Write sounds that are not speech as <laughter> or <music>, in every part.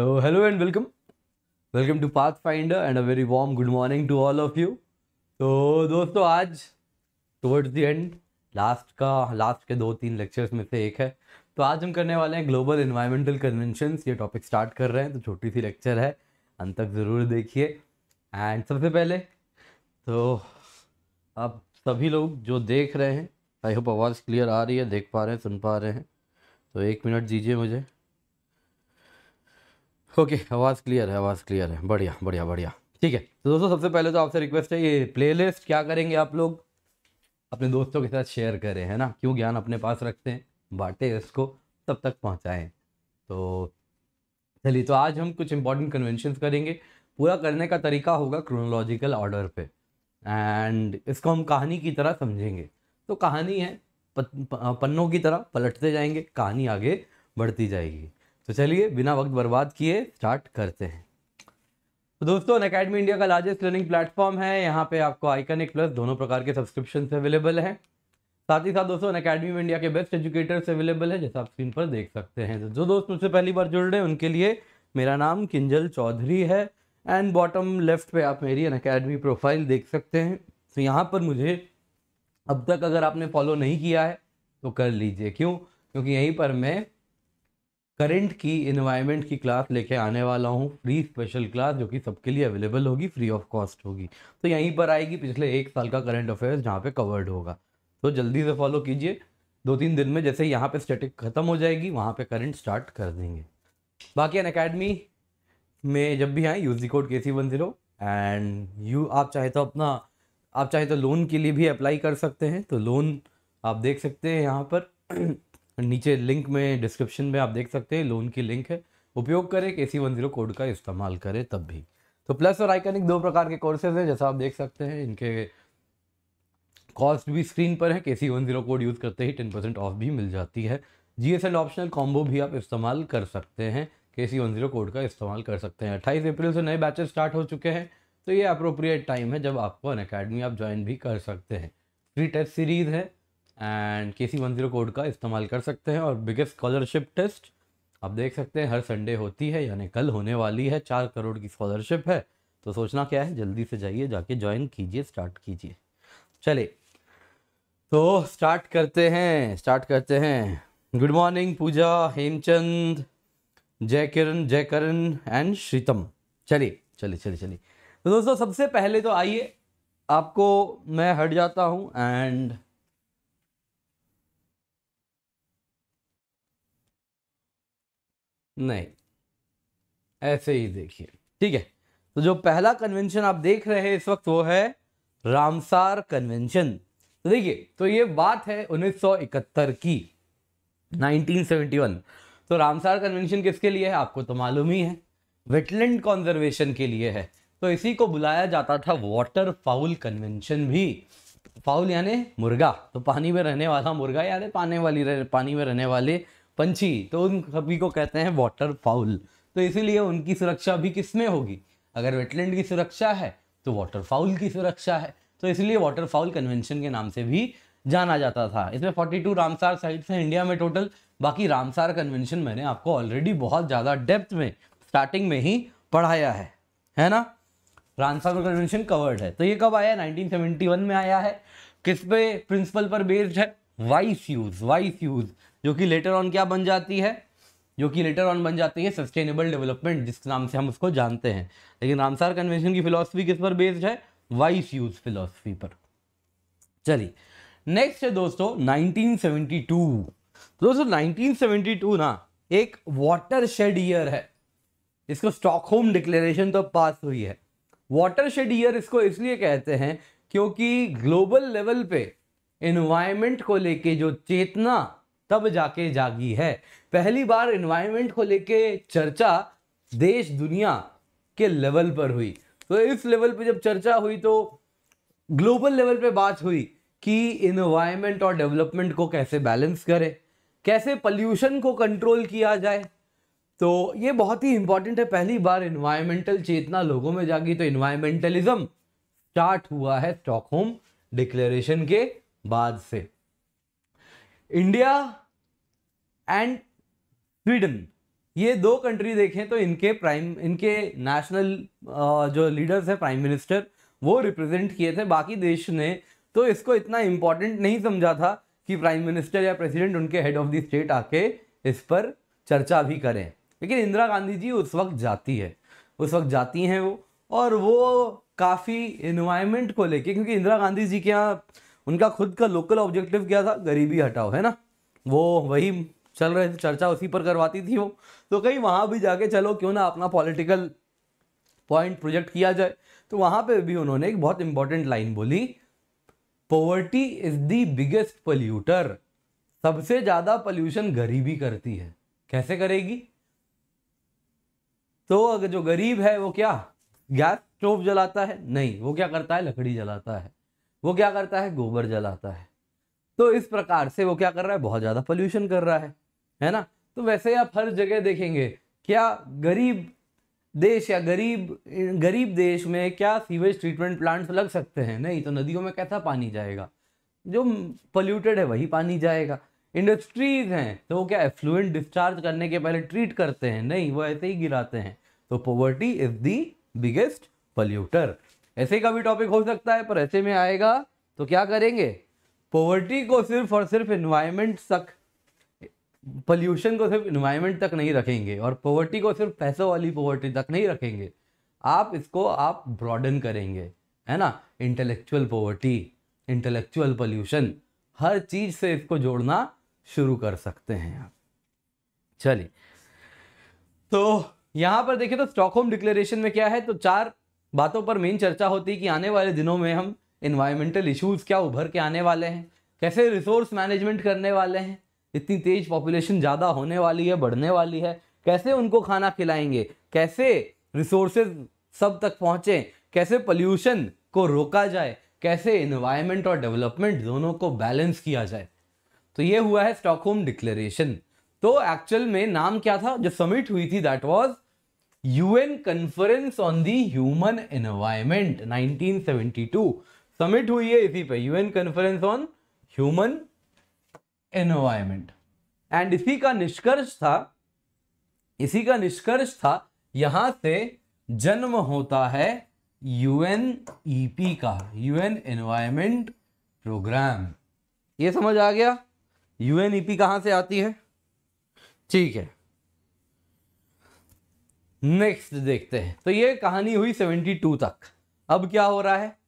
तो hello and welcome welcome to path find and a very warm good morning to all of you तो दोस्तों आज towards the end last का last के दो तीन लेक्चर्स में से एक है तो आज हम करने वाले हैं ग्लोबल इन्वायरमेंटल कन्वेंशंस ये टॉपिक स्टार्ट कर रहे हैं तो छोटी सी लेक्चर है अंत तक ज़रूर देखिए एंड सबसे पहले तो आप सभी लोग जो देख रहे हैं आई होप आवाज़ क्लियर आ रही है देख पा रहे हैं सुन पा रहे हैं तो एक मिनट दीजिए मुझे ओके okay, आवाज़ क्लियर है आवाज़ क्लियर है बढ़िया बढ़िया बढ़िया ठीक है तो दोस्तों सबसे पहले तो आपसे रिक्वेस्ट है ये प्लेलिस्ट क्या करेंगे आप लोग अपने दोस्तों के साथ शेयर करें है ना क्यों ज्ञान अपने पास रखते हैं बांटे इसको तब तक पहुँचाएँ तो चलिए तो आज हम कुछ इंपॉर्टेंट कन्वेंशन करेंगे पूरा करने का तरीका होगा क्रोनोलॉजिकल ऑर्डर पे एंड इसको हम कहानी की तरह समझेंगे तो कहानी है पन्नों की तरह पलटते जाएंगे कहानी आगे बढ़ती जाएगी तो चलिए बिना वक्त बर्बाद किए स्टार्ट करते हैं तो दोस्तों अकेडमी इंडिया का लार्जेस्ट लर्निंग प्लेटफॉर्म है यहाँ पे आपको आइकनिक प्लस दोनों प्रकार के सब्सक्रिप्शन अवेलेबल हैं साथ ही साथ दोस्तों अकेडमी इंडिया के बेस्ट एजुकेटर्स अवेलेबल है जैसे आप स्क्रीन पर देख सकते हैं तो जो दोस्त मुझसे पहली बार जुड़ रहे हैं उनके लिए मेरा नाम किंजल चौधरी है एंड बॉटम लेफ्ट पे आप मेरी अन अकेडमी प्रोफाइल देख सकते हैं तो यहाँ पर मुझे अब तक अगर आपने फॉलो नहीं किया है तो कर लीजिए क्यों क्योंकि यहीं पर मैं करंट की इन्वायरमेंट की क्लास लेके आने वाला हूँ फ्री स्पेशल क्लास जो कि सबके लिए अवेलेबल होगी फ्री ऑफ कॉस्ट होगी तो यहीं पर आएगी पिछले एक साल का करंट अफेयर्स जहाँ पे कवर्ड होगा तो जल्दी से फॉलो कीजिए दो तीन दिन में जैसे यहाँ पे स्टेटिक ख़त्म हो जाएगी वहाँ पे करंट स्टार्ट कर देंगे बाकी अन अकेडमी में जब भी आएँ you G code K C one zero and you आप चाहे तो अपना आप चाहे तो लोन के लिए भी अप्लाई कर सकते हैं तो लोन आप देख सकते हैं यहाँ पर नीचे लिंक में डिस्क्रिप्शन में आप देख सकते हैं लोन की लिंक है उपयोग करें के सी वन जीरो कोड का इस्तेमाल करें तब भी तो प्लस और आइकनिक दो प्रकार के कोर्सेज हैं जैसा आप देख सकते हैं इनके कॉस्ट भी स्क्रीन पर है K C one zero code use करते ही टेन परसेंट ऑफ भी मिल जाती है G S L optional combo भी आप इस्तेमाल कर सकते हैं के सी वन जीरो कोड का इस्तेमाल कर सकते हैं अट्ठाईस अप्रैल से नए बैचेज स्टार्ट हो चुके हैं तो ये अप्रोप्रिएट टाइम है जब आपको अन अकेडमी आप ज्वाइन भी कर सकते हैं फ्री टेस्ट सीरीज़ है and K C one zero code का इस्तेमाल कर सकते हैं और बिगेस्ट स्कॉलरशिप टेस्ट आप देख सकते हैं हर संडे होती है यानी कल होने वाली है चार करोड़ की स्कॉलरशिप है तो सोचना क्या है जल्दी से जाइए जाके ज्वाइन कीजिए स्टार्ट कीजिए चले तो स्टार्ट करते हैं स्टार्ट करते हैं गुड मॉर्निंग पूजा हेमचंद जय किरण जय करण एंड श्रीतम चलिए चलिए चलिए चलिए तो दोस्तों सबसे पहले तो आइए आपको मैं हट जाता हूँ एंड नहीं ऐसे ही देखिए ठीक है तो जो पहला कन्वेंशन आप देख रहे हैं इस वक्त वो है रामसार कन्वेंशन तो देखिए तो ये बात है 1971 की 1971 तो रामसार कन्वेंशन किसके लिए है आपको तो मालूम ही है वेटलैंड कॉन्जर्वेशन के लिए है तो इसी को बुलाया जाता था वाटर फाउल कन्वेंशन भी फाउल यानी मुर्गा तो पानी में रहने वाला मुर्गा यानी पानी वाली रह, पानी में रहने वाले पंछी तो उन सभी को कहते हैं वाटर फाउल तो इसीलिए उनकी सुरक्षा भी किस में होगी अगर वेटलैंड की सुरक्षा है तो वाटर फाउल की सुरक्षा है तो इसलिए वाटर फाउल कन्वेंशन के नाम से भी जाना जाता था इसमें 42 रामसार साइट्स हैं इंडिया में टोटल बाकी रामसार कन्वेंशन मैंने आपको ऑलरेडी बहुत ज़्यादा डेप्थ में स्टार्टिंग में ही पढ़ाया है है ना रामसार कन्वेंशन कवर्ड है तो ये कब आया 1971 में आया है किस पे प्रिंसिपल पर बेस्ड है वाइस यूज वाइस यूज जो कि लेटर ऑन क्या बन जाती है जो कि लेटर ऑन बन जाती है सस्टेनेबल डेवलपमेंट जिस नाम से हम उसको जानते हैं लेकिन रामसार कन्वेंशन की फिलोसफी किस पर बेस्ड है वाइस यूज फिलोसफी पर चलिए नेक्स्ट है दोस्तों 1972 तो दोस्तों 1972 ना एक वाटर शेड ईयर है इसको स्टॉकहोम डिक्लेरेशन तो पास हुई है वाटर शेड ईयर इसको इसलिए कहते हैं क्योंकि ग्लोबल लेवल पे इन्वायरमेंट को लेके जो चेतना तब जाके जागी है पहली बार इन्वायरमेंट को लेके चर्चा देश दुनिया के लेवल पर हुई तो इस लेवल पे जब चर्चा हुई तो ग्लोबल लेवल पे बात हुई कि इन्वायरमेंट और डेवलपमेंट को कैसे बैलेंस करें कैसे पल्यूशन को कंट्रोल किया जाए तो ये बहुत ही इंपॉर्टेंट है पहली बार इन्वायरमेंटल चेतना लोगों में जागी तो इन्वायरमेंटलिज्म स्टार्ट हुआ है स्टॉकहोम डिक्लेरेशन के बाद से इंडिया एंड स्वीडन ये दो कंट्री देखें तो इनके प्राइम इनके नेशनल जो लीडर्स हैं प्राइम मिनिस्टर वो रिप्रेजेंट किए थे बाकी देश ने तो इसको इतना इम्पॉर्टेंट नहीं समझा था कि प्राइम मिनिस्टर या प्रेसिडेंट उनके हेड ऑफ द स्टेट आके इस पर चर्चा भी करें लेकिन इंदिरा गांधी जी उस वक्त जाती है उस वक्त जाती हैं वो और वो काफ़ी इन्वायरमेंट को लेके क्योंकि इंदिरा गांधी जी के यहाँ उनका खुद का लोकल ऑब्जेक्टिव क्या था गरीबी हटाओ है ना वो वही चल रहे थे चर्चा उसी पर करवाती थी वो तो कहीं वहाँ भी जाके चलो क्यों ना अपना पॉलिटिकल पॉइंट प्रोजेक्ट किया जाए तो वहाँ पे भी उन्होंने एक बहुत इंपॉर्टेंट लाइन बोली poverty is the biggest polluter सबसे ज़्यादा पोल्यूशन गरीबी करती है कैसे करेगी तो अगर जो गरीब है वो क्या गैस स्टोव जलाता है नहीं वो क्या करता है लकड़ी जलाता है वो क्या करता है गोबर जलाता है तो इस प्रकार से वो क्या कर रहा है बहुत ज़्यादा पॉल्यूशन कर रहा है है ना तो वैसे आप हर जगह देखेंगे क्या गरीब देश या गरीब गरीब देश में क्या सीवेज ट्रीटमेंट प्लांट्स लग सकते हैं नहीं तो नदियों में कैसा पानी जाएगा जो पोल्यूटेड है वही पानी जाएगा इंडस्ट्रीज हैं तो वो क्या एफ्लुएंट डिस्चार्ज करने के पहले ट्रीट करते हैं नहीं वो ऐसे ही गिराते हैं तो poverty is the biggest polluter ऐसे का भी टॉपिक हो सकता है पर ऐसे में आएगा तो क्या करेंगे पॉवर्टी को सिर्फ और सिर्फ इन्वायरमेंट तक पोल्यूशन को सिर्फ इन्वायरमेंट तक नहीं रखेंगे और पॉवर्टी को सिर्फ पैसों वाली पॉवर्टी तक नहीं रखेंगे आप इसको आप ब्रॉडन करेंगे है ना इंटेलेक्चुअल पॉवर्टी इंटेलेक्चुअल पोल्यूशन हर चीज़ से इसको जोड़ना शुरू कर सकते हैं आप चलिए तो यहाँ पर देखिए तो स्टॉकहोम डिक्लेरेशन में क्या है तो चार बातों पर मेन चर्चा होती है कि आने वाले दिनों में हम इन्वायरमेंटल इश्यूज़ क्या उभर के आने वाले हैं कैसे रिसोर्स मैनेजमेंट करने वाले हैं इतनी तेज पॉपुलेशन ज़्यादा होने वाली है बढ़ने वाली है कैसे उनको खाना खिलाएंगे कैसे रिसोर्सेज सब तक पहुँचें कैसे पल्यूशन को रोका जाए कैसे इन्वायरमेंट और डेवलपमेंट दोनों को बैलेंस किया जाए तो ये हुआ है स्टॉकहोम डिक्लेरेशन तो एक्चुअल में नाम क्या था जो समिट हुई थी that was UN conference on the human environment 1972 summit हुई है इसी पे UN conference on human environment and इसी का निष्कर्ष था इसी का निष्कर्ष था यहां से जन्म होता है यूएन ईपी e का यूएन एनवायरमेंट प्रोग्राम ये समझ आ गया यूएन ईपी कहां से आती है ठीक है नेक्स्ट देखते हैं तो ये कहानी हुई 72 तक अब क्या हो रहा है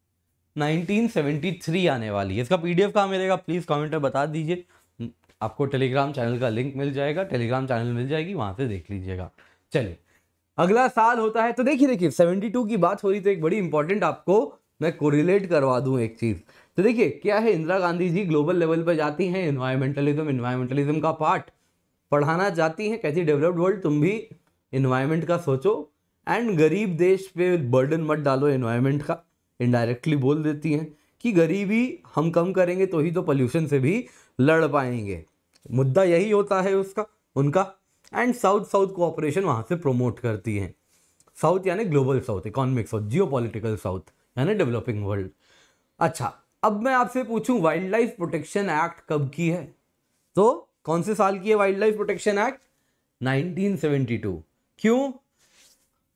1973 आने वाली है इसका पीडीएफ कहाँ मिलेगा प्लीज़ कमेंट में बता दीजिए हम्म, आपको टेलीग्राम चैनल का लिंक मिल जाएगा टेलीग्राम चैनल मिल जाएगी वहाँ से देख लीजिएगा चलिए अगला साल होता है तो देखिए देखिए 72 की बात हो रही तो एक बड़ी इंपॉर्टेंट आपको मैं कोरिलेट करवा दूँ एक चीज़ तो देखिए क्या है इंदिरा गांधी जी ग्लोबल लेवल पर जाती हैं इन्वायरमेंटलिज्म इन्वायरमेंटलिज्म का पार्ट पढ़ाना चाहती हैं कैसी डेवलप्ड वर्ल्ड तुम भी इन्वायरमेंट का सोचो एंड गरीब देश पे बर्डन मत डालो इन्वायरमेंट का इनडायरेक्टली बोल देती हैं कि गरीबी हम कम करेंगे तो ही तो पोल्यूशन से भी लड़ पाएंगे मुद्दा यही होता है उसका उनका एंड साउथ साउथ कोऑपरेशन वहाँ से प्रमोट करती हैं साउथ यानी global south economic south geo south यानी डेवलपिंग वर्ल्ड अच्छा अब मैं आपसे पूछूं वाइल्ड लाइफ प्रोटेक्शन एक्ट कब की है तो कौन से साल की है वाइल्ड लाइफ प्रोटेक्शन एक्ट 1972 क्यों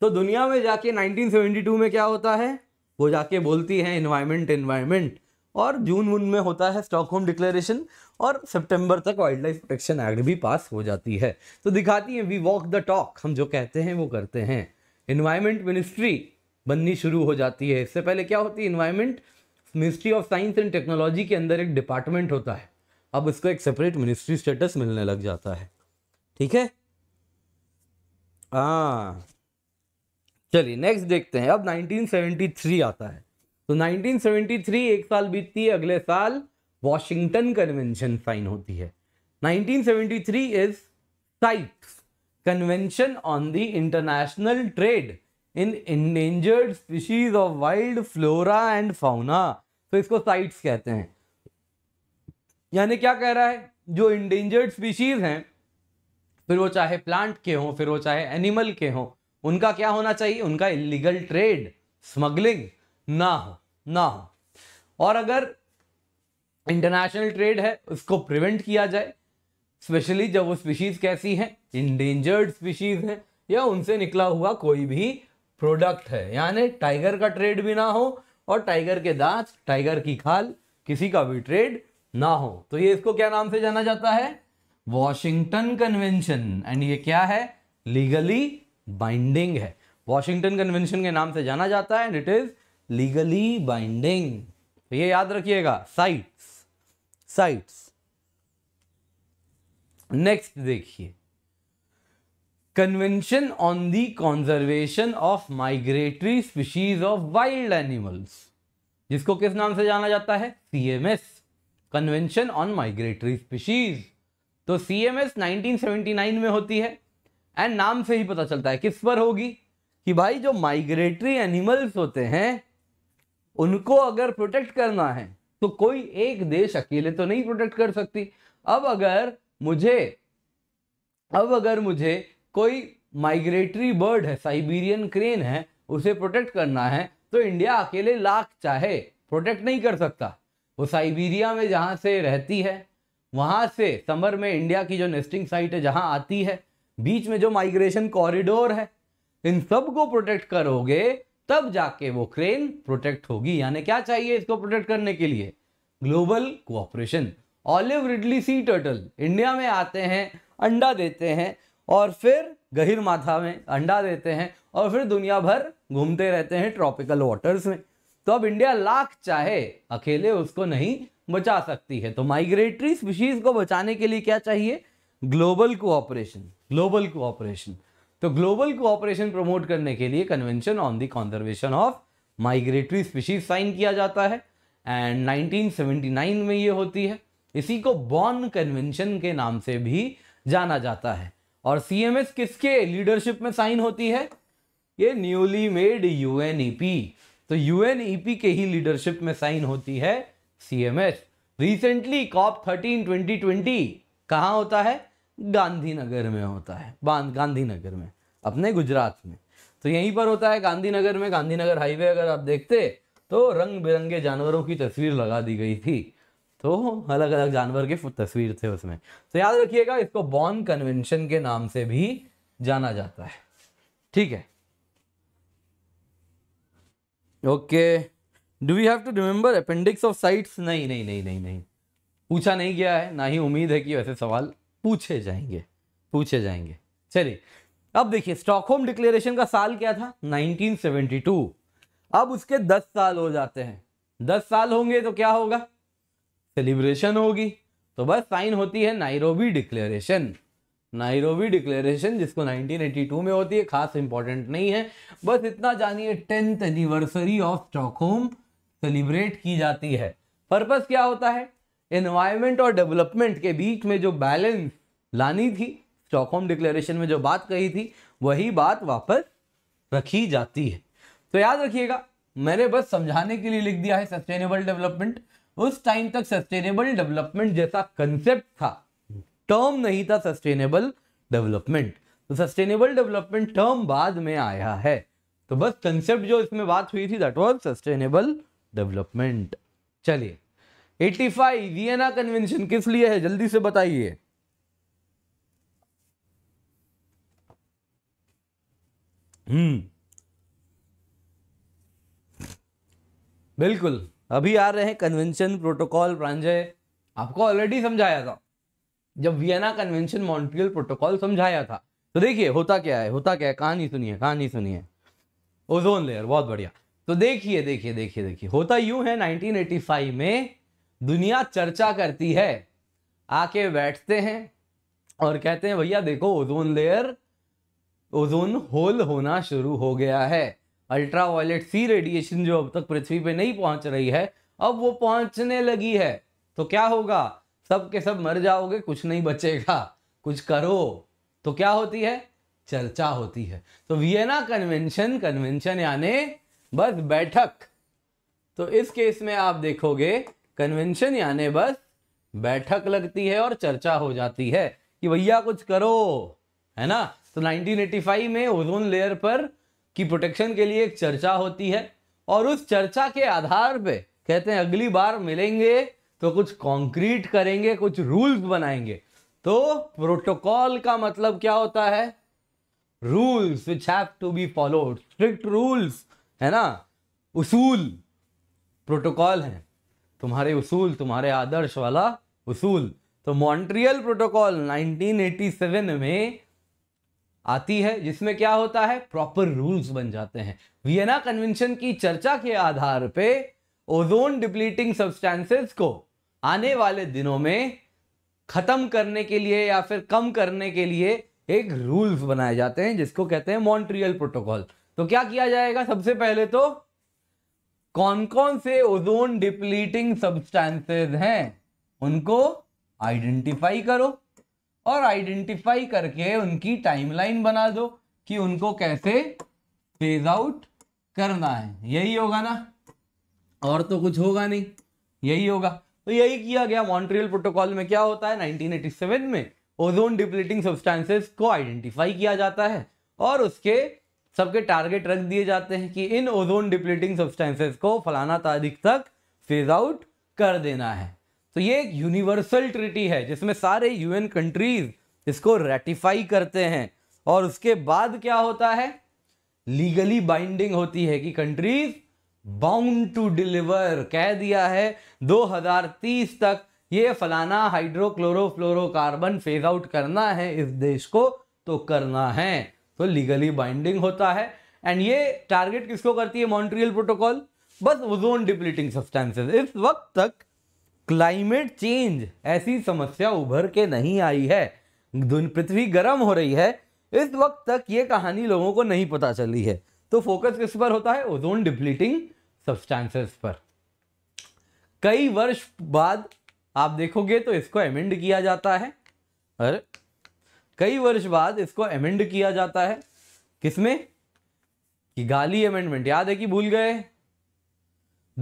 तो दुनिया में जाके 1972 में क्या होता है वो जाके बोलती हैं इन्वायरमेंट इन्वायरमेंट और जून वून में होता है स्टॉक होम डिक्लेरेशन और सितंबर तक वाइल्ड लाइफ प्रोटेक्शन एक्ट भी पास हो जाती है तो दिखाती है वी वॉक द टॉक हम जो कहते हैं वो करते हैं इन्वायरमेंट मिनिस्ट्री बननी शुरू हो जाती है इससे पहले क्या होती है environment ministry of science and technology के अंदर एक डिपार्टमेंट होता है अब इसको एक सेपरेट मिनिस्ट्री स्टेटस मिलने लग जाता है ठीक है हाँ चलिए नेक्स्ट देखते हैं अब 1973 आता है तो 1973 एक साल बीतती है अगले साल वॉशिंगटन कन्वेंशन साइन होती है 1973 is CITES convention on the international trade in endangered species of wild flora and fauna तो इसको साइट्स कहते हैं यानी क्या कह रहा है जो इंडेंजर्ड स्पीशीज हैं फिर वो चाहे प्लांट के हों फिर वो चाहे एनिमल के हों उनका क्या होना चाहिए उनका इलीगल ट्रेड स्मगलिंग ना हो ना हो और अगर इंटरनेशनल ट्रेड है उसको प्रिवेंट किया जाए स्पेशली जब वो स्पीशीज़ कैसी हैं इंडेंजर्ड स्पीशीज़ हैं या उनसे निकला हुआ कोई भी प्रोडक्ट है यानी टाइगर का ट्रेड भी ना हो और टाइगर के दांत टाइगर की खाल किसी का भी ट्रेड ना हो तो ये इसको क्या नाम से जाना जाता है वॉशिंगटन कन्वेंशन एंड ये क्या है लीगली बाइंडिंग है वॉशिंगटन कन्वेंशन के नाम से जाना जाता है and it is legally binding तो ये याद रखिएगा साइट्स साइट्स नेक्स्ट देखिए convention on the conservation of migratory species of wild animals जिसको किस नाम से जाना जाता है C M S convention on migratory species तो C M S nineteen seventy nine में होती है एंड नाम से ही पता चलता है किस पर होगी कि भाई जो माइग्रेटरी एनिमल्स होते हैं उनको अगर प्रोटेक्ट करना है तो कोई एक देश अकेले तो नहीं प्रोटेक्ट कर सकती अब अगर मुझे अब अगर मुझे कोई माइग्रेटरी बर्ड है साइबेरियन क्रेन है उसे प्रोटेक्ट करना है तो इंडिया अकेले लाख चाहे प्रोटेक्ट नहीं कर सकता वो साइबेरिया में जहाँ से रहती है वहाँ से समर में इंडिया की जो नेस्टिंग साइट है जहाँ आती है बीच में जो माइग्रेशन कॉरिडोर है इन सब को प्रोटेक्ट करोगे तब जाके वो क्रेन प्रोटेक्ट होगी यानी क्या चाहिए इसको प्रोटेक्ट करने के लिए global cooperation olive ridley sea turtle India में आते हैं अंडा देते हैं और फिर गहिर माथा में अंडा देते हैं और फिर दुनिया भर घूमते रहते हैं ट्रॉपिकल वाटर्स में तो अब इंडिया लाख चाहे अकेले उसको नहीं बचा सकती है तो माइग्रेटरी स्पीशीज को बचाने के लिए क्या चाहिए ग्लोबल कोऑपरेशन ग्लोबल कोऑपरेशन तो ग्लोबल कोऑपरेशन प्रमोट करने के लिए convention on the conservation of migratory species sign किया जाता है एंड 1979 में ये होती है इसी को बॉर्न कन्वेंशन के नाम से भी जाना जाता है और एस किसके लीडरशिप में साइन होती है ये न्यूली मेड पी e तो पी e के ही लीडरशिप में साइन होती है C M S recently COP thirteen twenty twenty कहाँ होता है गांधीनगर में होता है गांधीनगर में अपने गुजरात में तो यहीं पर होता है गांधीनगर में गांधीनगर हाईवे अगर आप देखते तो रंग बिरंगे जानवरों की तस्वीर लगा दी गई थी तो अलग अलग जानवर के तस्वीर थे उसमें तो याद रखिएगा इसको बॉन कन्वेंशन के नाम से भी जाना जाता है ठीक है okay do we have to remember appendix of CITES नहीं नहीं नहीं नहीं नहीं पूछा नहीं गया है ना ही उम्मीद है कि वैसे सवाल पूछे जाएंगे पूछे जाएंगे चलिए अब देखिए स्टॉकहोम डिक्लेरेशन का साल क्या था 1972 अब उसके 10 साल हो जाते हैं 10 साल होंगे तो क्या होगा सेलिब्रेशन होगी तो बस साइन होती है नाइरोवी डिक्लेरेशन नाइरोबी डिक्लेरेशन जिसको 1982 में होती है खास इंपॉर्टेंट नहीं है बस इतना जानिए tenth anniversary of Stockholm celebrate की जाती है पर्पज क्या होता है इन्वायरमेंट और डेवलपमेंट के बीच में जो बैलेंस लानी थी स्टॉकहोम डिक्लेरेशन में जो बात कही थी वही बात वापस रखी जाती है तो याद रखिएगा मैंने बस समझाने के लिए लिख दिया है सस्टेनेबल डेवलपमेंट उस टाइम तक सस्टेनेबल डेवलपमेंट जैसा कंसेप्ट था टर्म नहीं था सस्टेनेबल डेवलपमेंट तो सस्टेनेबल डेवलपमेंट टर्म बाद में आया है तो बस कंसेप्ट जो इसमें बात हुई थी दैट वाज सस्टेनेबल डेवलपमेंट चलिए एटी फाइव वियना कन्वेंशन किस लिए है जल्दी से बताइए हम्म बिल्कुल अभी आ रहे हैं कन्वेंशन प्रोटोकॉल प्रांजय आपको ऑलरेडी समझाया था जब वियना कन्वेंशन मॉन्ट्रियल प्रोटोकॉल समझाया था तो देखिए होता क्या है होता क्या है नहीं सुनिए नहीं सुनिए ओजोन लेयर बहुत बढ़िया तो देखिए देखिए देखिए देखिए होता यूं है 1985 में दुनिया चर्चा करती है आके बैठते हैं और कहते हैं भैया देखो ओजोन लेयर ओजोन होल होना शुरू हो गया है अल्ट्रा वायलेट सी रेडिएशन जो अब तक पृथ्वी पे नहीं पहुंच रही है अब वो पहुंचने लगी है तो क्या होगा सब के सब मर जाओगे कुछ नहीं बचेगा कुछ करो तो क्या होती है चर्चा होती है तो वियना कन्वेंशन कन्वेंशन यानी बस बैठक तो इस केस में आप देखोगे कन्वेंशन यानी बस बैठक लगती है और चर्चा हो जाती है कि भैया कुछ करो है ना तो 1985 में ओजोन लेयर पर की प्रोटेक्शन के लिए एक चर्चा होती है और उस चर्चा के आधार पे कहते हैं अगली बार मिलेंगे तो कुछ कंक्रीट करेंगे कुछ रूल्स बनाएंगे तो प्रोटोकॉल का मतलब क्या होता है rules which have to be followed strict rules है ना उसूल प्रोटोकॉल है तुम्हारे उसूल तुम्हारे आदर्श वाला उसूल तो मॉन्ट्रियल प्रोटोकॉल 1987 में आती है जिसमें क्या होता है प्रॉपर रूल्स बन जाते हैं वियना कन्वेंशन की चर्चा के आधार पे ओजोन डिप्लीटिंग सब्सटेंसेस को आने वाले दिनों में खत्म करने के लिए या फिर कम करने के लिए एक रूल्स बनाए जाते हैं जिसको कहते हैं मॉन्ट्रियल प्रोटोकॉल तो क्या किया जाएगा सबसे पहले तो कौन कौन से ओजोन डिप्लीटिंग सब्सटेंसेस हैं उनको आइडेंटिफाई करो और आइडेंटिफाई करके उनकी टाइमलाइन बना दो कि उनको कैसे फेज आउट करना है यही होगा ना और तो कुछ होगा नहीं यही होगा तो यही किया गया मॉन्ट्रियल प्रोटोकॉल में क्या होता है 1987 में ओजोन डिप्लीटिंग सब्सटेंसेस को आइडेंटिफाई किया जाता है और उसके सबके टारगेट रख दिए जाते हैं कि इन ओजोन डिप्लीटिंग सब्सटेंसेस को फलाना तारीख तक फेज आउट कर देना है तो ये एक यूनिवर्सल ट्रिटी है जिसमें सारे यूएन कंट्रीज इसको रेटिफाई करते हैं और उसके बाद क्या होता है लीगली बाइंडिंग होती है कि कंट्रीज बाउंड टू डिलीवर कह दिया है 2030 तक ये फलाना हाइड्रोक्लोरोफ्लोरोकार्बन फेज आउट करना है इस देश को तो करना है तो लीगली बाइंडिंग होता है एंड ये टारगेट किसको करती है मॉन्ट्रियल प्रोटोकॉल बस ओजोन डिप्लीटिंग सब्सटेंसेस इस वक्त तक क्लाइमेट चेंज ऐसी समस्या उभर के नहीं आई है पृथ्वी गर्म हो रही है इस वक्त तक ये कहानी लोगों को नहीं पता चली है तो फोकस किस पर होता है ओजोन डिप्लीटिंग सब्सटेंसेस पर कई वर्ष बाद आप देखोगे तो इसको एमेंड किया जाता है और कई वर्ष बाद इसको एमेंड किया जाता है किसमें कि गाली अमेंडमेंट याद है कि भूल गए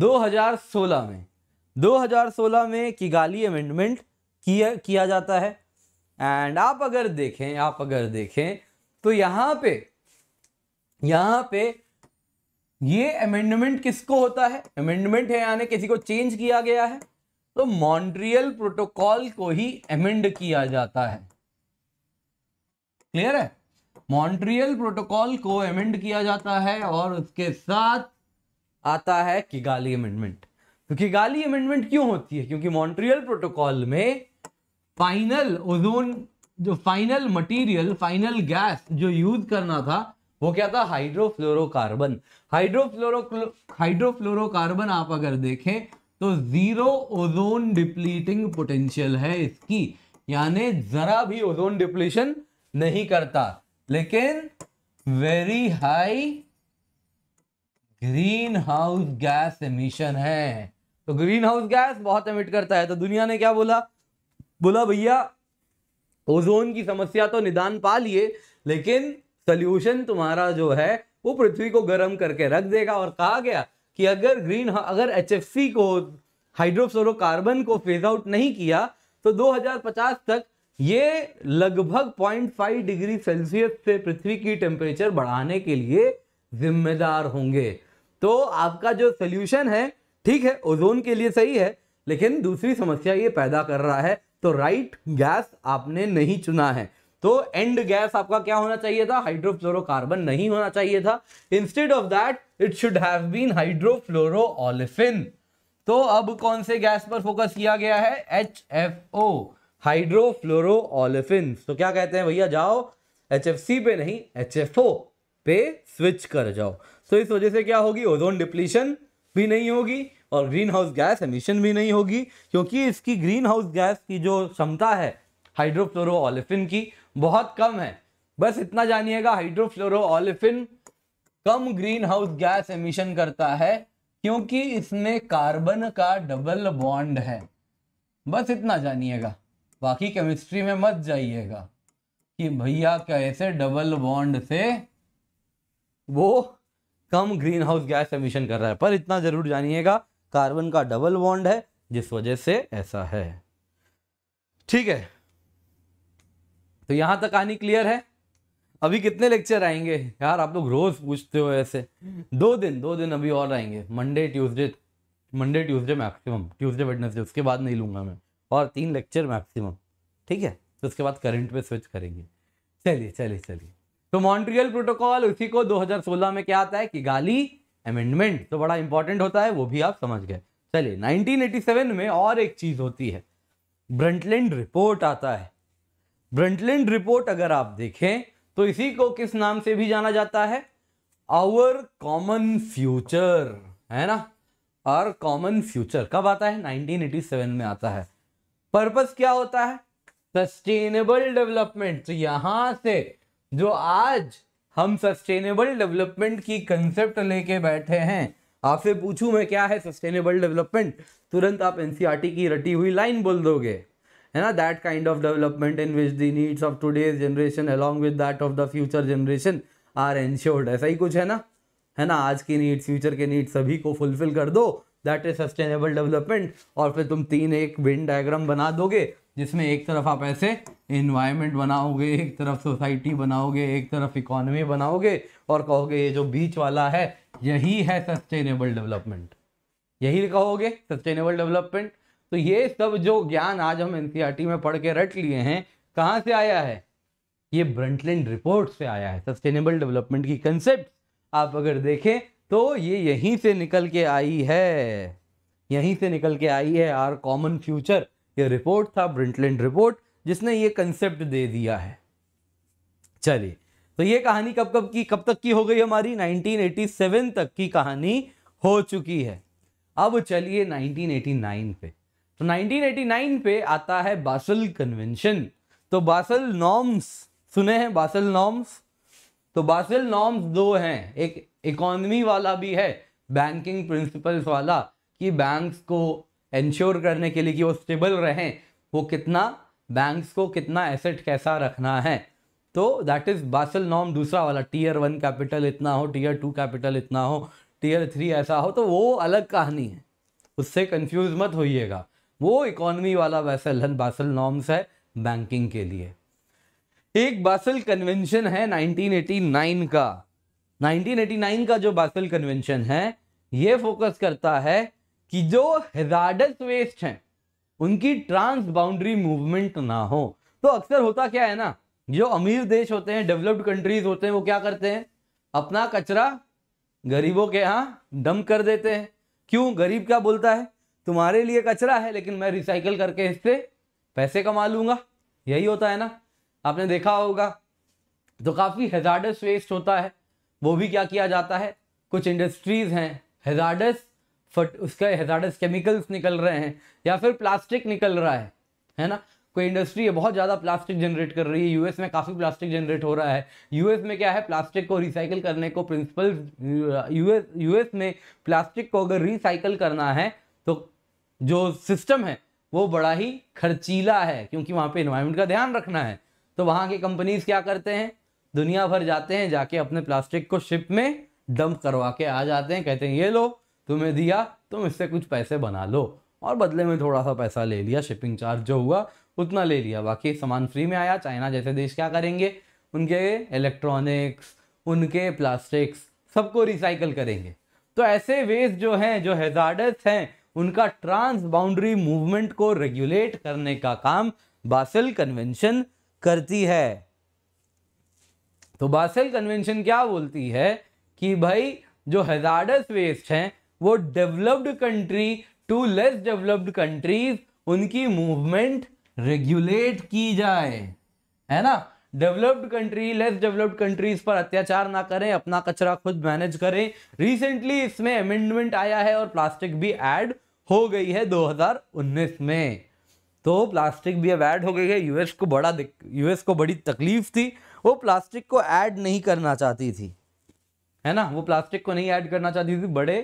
2016 में 2016 में कि गाली अमेंडमेंट किया किया जाता है एंड आप अगर देखें आप अगर देखें तो यहाँ पे यहां पे ये अमेंडमेंट किसको होता है अमेंडमेंट है यानी किसी को चेंज किया गया है तो मॉन्ट्रियल प्रोटोकॉल को ही अमेंड किया जाता है क्लियर है मॉन्ट्रियल प्रोटोकॉल को अमेंड किया जाता है और उसके साथ आता है किगाली अमेंडमेंट तो किगाली अमेंडमेंट क्यों होती है क्योंकि मॉन्ट्रियल प्रोटोकॉल में फाइनल ओजोन जो फाइनल मटेरियल फाइनल गैस जो यूज करना था वो क्या था हाइड्रोफ्लोरोकार्बन हाइड्रोफ्लोरो हाइड्रोफ्लोरोकार्बन आप अगर देखें तो जीरो ओजोन डिप्लीटिंग पोटेंशियल है इसकी यानी जरा भी ओजोन डिप्लीशन नहीं करता लेकिन very high green house gas emission है तो ग्रीन हाउस गैस बहुत एमिट करता है तो दुनिया ने क्या बोला बोला भैया ओजोन की समस्या तो निदान पा लिए लेकिन सोल्यूशन तुम्हारा जो है वो पृथ्वी को गर्म करके रख देगा और कहा गया कि अगर ग्रीन अगर एच को हाइड्रोफ्लोरोकार्बन को फेज आउट नहीं किया तो 2050 तक ये लगभग 0.5 डिग्री सेल्सियस से पृथ्वी की टेम्परेचर बढ़ाने के लिए जिम्मेदार होंगे तो आपका जो सोल्यूशन है ठीक है ओजोन के लिए सही है लेकिन दूसरी समस्या ये पैदा कर रहा है तो राइट गैस आपने नहीं चुना है तो एंड गैस आपका क्या होना चाहिए था हाइड्रोफ्लोरोकार्बन नहीं होना चाहिए था instead of that it should have been hydrofluoroolefin तो अब कौन से गैस पर फोकस किया गया है एच एफ ओ हाइड्रोफ्लोरोफिन तो क्या कहते हैं भैया जाओ एच पे नहीं एच पे स्विच कर जाओ तो इस वजह से क्या होगी ओजोन डिप्लीशन भी नहीं होगी और ग्रीन हाउस गैस एमिशन भी नहीं होगी क्योंकि इसकी ग्रीन हाउस गैस की जो क्षमता है हाइड्रोफ्लोरोफिन की बहुत कम है बस इतना जानिएगा हाइड्रोफ्लोरोफिन कम ग्रीन हाउस गैस एमिशन करता है क्योंकि इसमें कार्बन का डबल बॉन्ड है बस इतना जानिएगा बाकी केमिस्ट्री में मत जाइएगा कि भैया कैसे डबल बॉन्ड से वो कम ग्रीन हाउस गैस एमिशन कर रहा है पर इतना जरूर जानिएगा कार्बन का डबल बॉन्ड है जिस वजह से ऐसा है ठीक है तो यहां तक कहानी क्लियर है अभी कितने लेक्चर आएंगे यार आप लोग रोज पूछते हो ऐसे दो दिन दो दिन अभी और आएंगे Monday Tuesday Monday Tuesday maximum Tuesday Wednesday उसके बाद नहीं लूंगा मैं और तीन लेक्चर मैक्सिमम ठीक है तो उसके बाद करंट पे स्विच करेंगे चलिए चलिए चलिए तो मॉन्ट्रियल प्रोटोकॉल उसी को 2016 में क्या आता है कि गाली अमेंडमेंट तो बड़ा इंपॉर्टेंट होता है वो भी आप समझ गए चलिए 1987 में और एक चीज़ होती है ब्रंटलैंड रिपोर्ट आता है ब्रंटलैंड रिपोर्ट अगर आप देखें तो इसी को किस नाम से भी जाना जाता है आवर कॉमन फ्यूचर है ना आवर कॉमन फ्यूचर कब आता है 1987 में आता है पर्पस क्या होता है सस्टेनेबल डेवलपमेंट तो यहां से जो आज हम सस्टेनेबल डेवलपमेंट की कंसेप्ट लेके बैठे हैं आपसे पूछूं मैं क्या है सस्टेनेबल डेवलपमेंट तुरंत आप एनसीईआरटी e की रटी हुई लाइन बोल दोगे है ना that kind of development in which the needs of today's generation along with that of the future generation are ensured ऐसा ही कुछ है ना है ना आज की नीड्स फ्यूचर के नीड्स सभी को फुलफिल कर दो दैट इज सस्टेनेबल डेवलपमेंट और फिर तुम तीन एक विन डायग्राम बना दोगे जिसमें एक तरफ आप ऐसे इन्वायरमेंट बनाओगे एक तरफ सोसाइटी बनाओगे एक तरफ इकोनॉमी बनाओगे और कहोगे ये जो बीच वाला है यही है सस्टेनेबल डेवलपमेंट यही कहोगे सस्टेनेबल डेवलपमेंट तो ये सब जो ज्ञान आज हम एन e में पढ़ के रट लिए हैं कहाँ से आया है ये ब्रंटलैंड रिपोर्ट से आया है सस्टेनेबल डेवलपमेंट की कंसेप्ट आप अगर देखें तो ये यहीं से निकल के आई है यहीं से निकल के आई है आर कॉमन फ्यूचर ये रिपोर्ट था ब्रिंटलैंड रिपोर्ट जिसने ये कंसेप्ट दे दिया है चलिए तो ये कहानी कब कब की कब तक की हो गई हमारी 1987 तक की कहानी हो चुकी है अब चलिए 1989 पे तो 1989 पे आता है बासल कन्वेंशन तो बासल नॉर्म्स सुने हैं बासल नॉर्म्स तो बासिल नॉर्म्स दो हैं एक इकोनमी वाला भी है बैंकिंग प्रिंसिपल्स वाला कि बैंक्स को इंश्योर करने के लिए कि वो स्टेबल रहें वो कितना बैंक्स को कितना एसेट कैसा रखना है तो दैट इज़ बासल नॉर्म दूसरा वाला टीयर वन कैपिटल इतना हो टीयर टू कैपिटल इतना हो टीयर थ्री ऐसा हो तो वो अलग कहानी है उससे कंफ्यूज मत होइएगा वो इकोनॉमी वाला वैसल बासल नॉर्म्स है बैंकिंग के लिए एक बासल कन्वेंशन है 1989 का 1989 का जो बासल कन्वेंशन है ये फोकस करता है कि जो हेजार्डस वेस्ट हैं उनकी ट्रांस बाउंड्री मूवमेंट ना हो तो अक्सर होता क्या है ना जो अमीर देश होते हैं डेवलप्ड कंट्रीज होते हैं वो क्या करते हैं अपना कचरा गरीबों के यहाँ डम कर देते हैं क्यों गरीब क्या बोलता है तुम्हारे लिए कचरा है लेकिन मैं रिसाइकल करके इससे पैसे कमा लूंगा यही होता है ना आपने देखा होगा तो काफ़ी हेजार्डस वेस्ट होता है वो भी क्या किया जाता है कुछ इंडस्ट्रीज़ हैं हेजार्डस फट उसका हेजार्डस केमिकल्स निकल रहे हैं या फिर प्लास्टिक निकल रहा है है ना कोई इंडस्ट्री है बहुत ज़्यादा प्लास्टिक जनरेट कर रही है यूएस में काफ़ी प्लास्टिक जनरेट हो रहा है यूएस में क्या है प्लास्टिक को रिसाइकिल करने को प्रिंसिपल यूएस यूएस में प्लास्टिक को अगर रिसाइकिल करना है तो जो सिस्टम है वो बड़ा ही खर्चीला है क्योंकि वहाँ पे इन्वायरमेंट का ध्यान रखना है तो वहाँ की कंपनीज क्या करते हैं दुनिया भर जाते हैं जाके अपने प्लास्टिक को शिप में डंप करवा के आ जाते हैं कहते हैं ये लो तुम्हें दिया तुम इससे कुछ पैसे बना लो और बदले में थोड़ा सा पैसा ले लिया शिपिंग चार्ज जो हुआ उतना ले लिया बाकी सामान फ्री में आया चाइना जैसे देश क्या करेंगे उनके इलेक्ट्रॉनिक्स उनके प्लास्टिक्स सबको रिसाइकल करेंगे तो ऐसे वेज जो हैं जो हेजार्डस हैं उनका ट्रांस बाउंड्री मूवमेंट को रेगुलेट करने का काम बासिल कन्वेंशन करती है तो बासेल कन्वेंशन क्या बोलती है कि भाई जो हजारस वेस्ट हैं वो developed country to less developed countries उनकी मूवमेंट रेगुलेट की जाए है ना developed country less developed countries पर अत्याचार ना करें अपना कचरा खुद मैनेज करें रिसेंटली इसमें अमेंडमेंट आया है और प्लास्टिक भी ऐड हो गई है 2019 में तो प्लास्टिक भी अब ऐड हो गई है यूएस को बड़ा यूएस को बड़ी तकलीफ थी वो प्लास्टिक को ऐड नहीं करना चाहती थी है ना वो प्लास्टिक को नहीं ऐड करना चाहती थी बड़े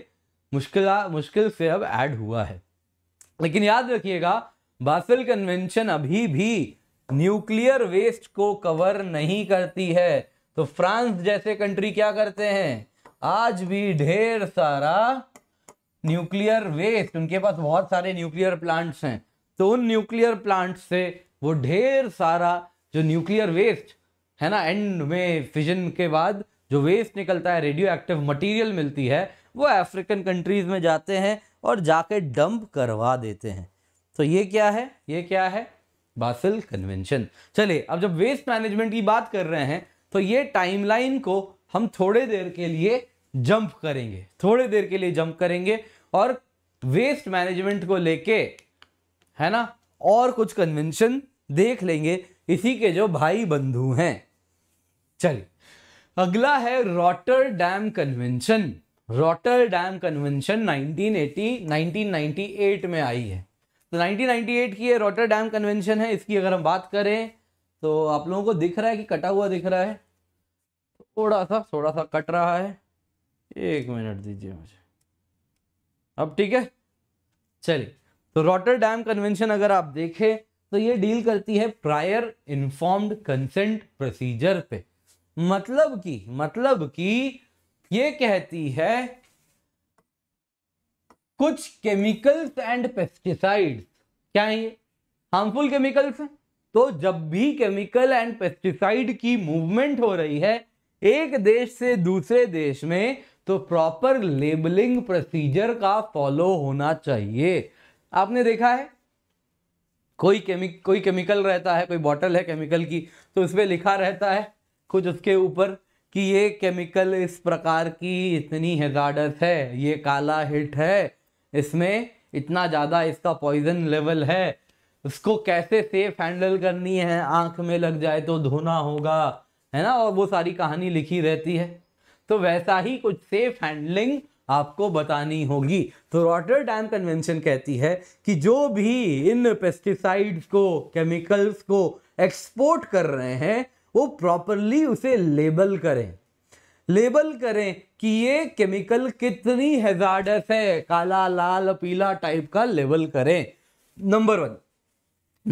मुश्किल मुश्किल से अब ऐड हुआ है लेकिन याद रखिएगा बासिल कन्वेंशन अभी भी न्यूक्लियर वेस्ट को कवर नहीं करती है तो फ्रांस जैसे कंट्री क्या करते हैं आज भी ढेर सारा न्यूक्लियर वेस्ट उनके पास बहुत सारे न्यूक्लियर प्लांट्स हैं तो उन न्यूक्लियर प्लांट से वो ढेर सारा जो न्यूक्लियर वेस्ट है ना एंड में फिजन के बाद जो वेस्ट निकलता है रेडियो एक्टिव मटीरियल मिलती है वो अफ्रीकन कंट्रीज में जाते हैं और जाके डंप करवा देते हैं तो ये क्या है ये क्या है बासिल कन्वेंशन चलिए अब जब वेस्ट मैनेजमेंट की बात कर रहे हैं तो ये टाइमलाइन को हम थोड़े देर के लिए जंप करेंगे थोड़े देर के लिए जंप करेंगे और वेस्ट मैनेजमेंट को लेके है ना और कुछ कन्वेंशन देख लेंगे इसी के जो भाई बंधु हैं चलिए अगला है Rotterdam convention Rotterdam convention 1980 1998 में आई है तो 1998 की ये रॉटर डैम कन्वेंशन है इसकी अगर हम बात करें तो आप लोगों को दिख रहा है कि कटा हुआ दिख रहा है थोड़ा सा थोड़ा सा कट रहा है एक मिनट दीजिए मुझे अब ठीक है चलिए तो रॉटर डैम कन्वेंशन अगर आप देखें तो ये डील करती है प्रायर इन्फॉर्म्ड कंसेंट प्रोसीजर पे मतलब कि मतलब कि ये कहती है कुछ केमिकल्स एंड पेस्टिसाइड्स क्या है ये हार्मफुल केमिकल्स हैं तो जब भी केमिकल एंड पेस्टिसाइड की मूवमेंट हो रही है एक देश से दूसरे देश में तो प्रॉपर लेबलिंग प्रोसीजर का फॉलो होना चाहिए आपने देखा है कोई केमिक कोई केमिकल रहता है कोई बॉटल है केमिकल की तो उस पर लिखा रहता है कुछ उसके ऊपर कि ये केमिकल इस प्रकार की इतनी हेजार्डस है ये काला हिट है इसमें इतना ज़्यादा इसका पॉइजन लेवल है उसको कैसे सेफ हैंडल करनी है आंख में लग जाए तो धोना होगा है ना और वो सारी कहानी लिखी रहती है तो वैसा ही कुछ सेफ हैंडलिंग आपको बतानी होगी तो रॉटर डैम कन्वेंशन कहती है कि जो भी इन पेस्टिसाइड्स को केमिकल्स को एक्सपोर्ट कर रहे हैं वो प्रॉपरली उसे लेबल करें लेबल करें कि ये केमिकल कितनी हेजार्डस है काला लाल पीला टाइप का लेबल करें नंबर वन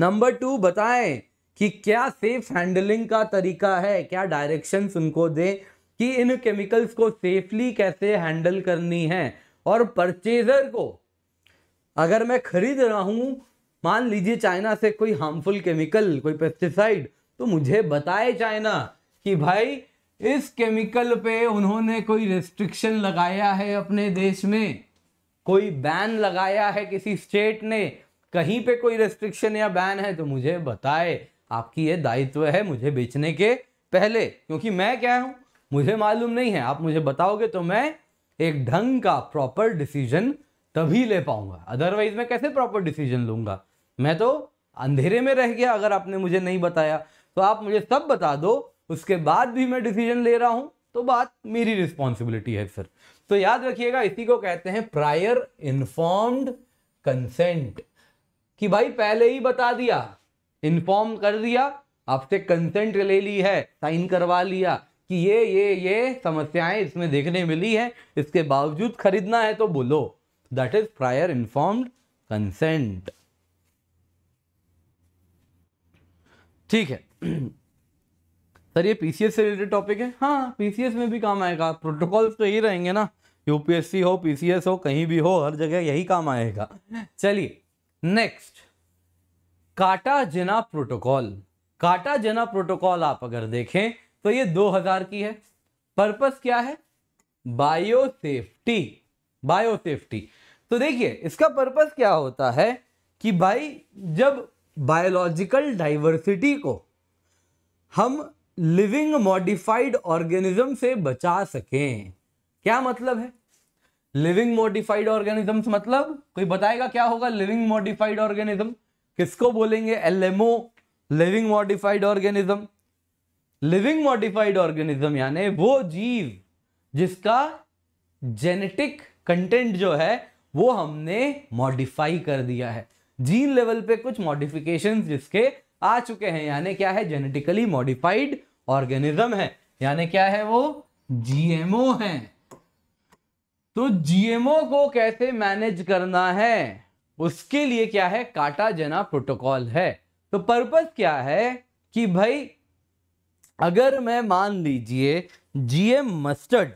नंबर टू बताएं कि क्या सेफ हैंडलिंग का तरीका है क्या डायरेक्शंस उनको दें कि इन केमिकल्स को सेफली कैसे हैंडल करनी है और परचेजर को अगर मैं खरीद रहा हूं मान लीजिए चाइना से कोई हार्मफुल केमिकल कोई पेस्टिसाइड तो मुझे बताए चाइना कि भाई इस केमिकल पे उन्होंने कोई रिस्ट्रिक्शन लगाया है अपने देश में कोई बैन लगाया है किसी स्टेट ने कहीं पे कोई रिस्ट्रिक्शन या बैन है तो मुझे बताए आपकी ये दायित्व है मुझे बेचने के पहले क्योंकि मैं क्या हूँ मुझे मालूम नहीं है आप मुझे बताओगे तो मैं एक ढंग का प्रॉपर डिसीजन तभी ले पाऊंगा अदरवाइज मैं कैसे प्रॉपर डिसीजन लूंगा मैं तो अंधेरे में रह गया अगर आपने मुझे नहीं बताया तो आप मुझे सब बता दो उसके बाद भी मैं डिसीजन ले रहा हूं तो बात मेरी रिस्पॉन्सिबिलिटी है सर तो याद रखिएगा इसी को कहते हैं प्रायर इन्फॉर्म्ड कंसेंट कि भाई पहले ही बता दिया इन्फॉर्म कर दिया आपसे कंसेंट ले ली है साइन करवा लिया कि ये ये ये समस्याएं इसमें देखने मिली है इसके बावजूद खरीदना है तो बोलो that is prior informed consent ठीक है सर ये पीसीएस से रिलेटेड टॉपिक है हाँ पीसीएस में भी काम आएगा प्रोटोकॉल्स तो यही रहेंगे ना यूपीएससी हो पीसीएस हो कहीं भी हो हर जगह यही काम आएगा चलिए नेक्स्ट काटा जिना प्रोटोकॉल काटा जिना प्रोटोकॉल आप अगर देखें तो ये 2000 की है पर्पस क्या है बायो सेफ्टी बायो सेफ्टी तो देखिए इसका पर्पस क्या होता है कि भाई जब बायोलॉजिकल डाइवर्सिटी को हम लिविंग मॉडिफाइड ऑर्गेनिज्म से बचा सकें क्या मतलब है लिविंग मॉडिफाइड ऑर्गेनिजम्स मतलब कोई बताएगा क्या होगा लिविंग मॉडिफाइड ऑर्गेनिज्म किसको बोलेंगे LMO living modified organism living modified organism यानी वो जीव जिसका जेनेटिक कंटेंट जो है वो हमने मॉडिफाई कर दिया है जीन लेवल पे कुछ मॉडिफिकेशन जिसके आ चुके हैं यानी क्या है जेनेटिकली मॉडिफाइड ऑर्गेनिज्म है यानी क्या है वो जीएमओ है तो जीएमओ को कैसे मैनेज करना है उसके लिए क्या है काटा जना प्रोटोकॉल है तो पर्पस क्या है कि भाई अगर मैं मान लीजिए जीएम मस्टर्ड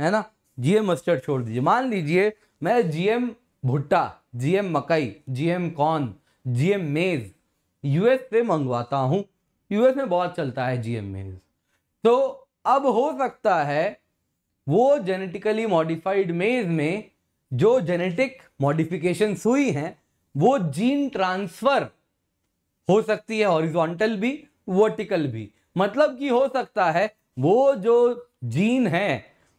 है ना जीएम मस्टर्ड छोड़ दीजिए मान लीजिए मैं जीएम भुट्टा जीएम मकई GM corn GM maize US से मंगवाता हूँ यूएस में बहुत चलता है जीएम मेज तो अब हो सकता है वो जेनेटिकली मॉडिफाइड मेज में जो जेनेटिक मॉडिफिकेशंस हुई हैं वो जीन ट्रांसफ़र हो सकती है हॉरिजॉन्टल भी वर्टिकल भी मतलब कि हो सकता है वो जो जीन है